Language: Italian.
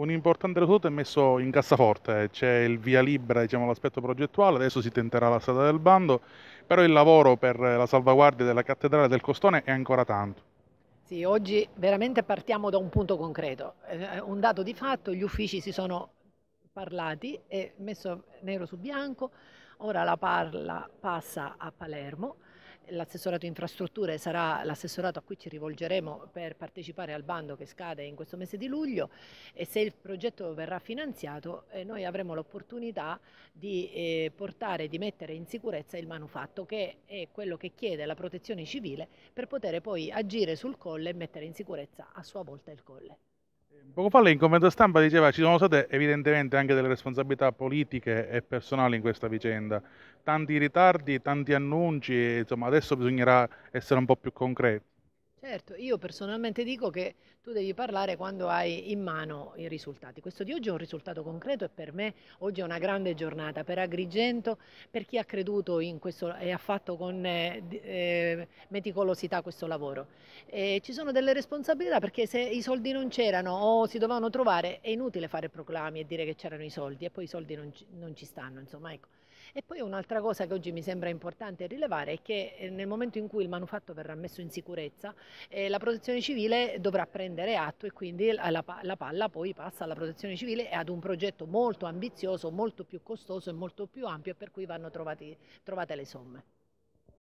un importante risultato è messo in cassaforte, c'è il via libera diciamo, all'aspetto progettuale, adesso si tenterà la strada del bando, però il lavoro per la salvaguardia della cattedrale del Costone è ancora tanto. Sì, oggi veramente partiamo da un punto concreto, eh, eh, un dato di fatto, gli uffici si sono parlati e messo nero su bianco, ora la parla passa a Palermo, l'assessorato infrastrutture sarà l'assessorato a cui ci rivolgeremo per partecipare al bando che scade in questo mese di luglio e se il progetto verrà finanziato eh, noi avremo l'opportunità di eh, portare, di mettere in sicurezza il manufatto che è quello che chiede la protezione civile per poter poi agire sul colle e mettere in sicurezza a sua volta il colle. Poco fa lei in convento stampa diceva ci sono state evidentemente anche delle responsabilità politiche e personali in questa vicenda. Tanti ritardi, tanti annunci, insomma adesso bisognerà essere un po' più concreti. Certo, io personalmente dico che tu devi parlare quando hai in mano i risultati. Questo di oggi è un risultato concreto e per me oggi è una grande giornata per Agrigento, per chi ha creduto in questo e ha fatto con eh, eh, meticolosità questo lavoro. E ci sono delle responsabilità perché se i soldi non c'erano o si dovevano trovare è inutile fare proclami e dire che c'erano i soldi e poi i soldi non ci, non ci stanno, insomma, ecco. E poi un'altra cosa che oggi mi sembra importante rilevare è che eh, nel momento in cui il manufatto verrà messo in sicurezza, eh, la protezione civile dovrà prendere atto e quindi la, la, palla poi passa alla protezione civile e ad un progetto molto ambizioso, molto più costoso e molto più ampio per cui vanno trovati, trovate le somme.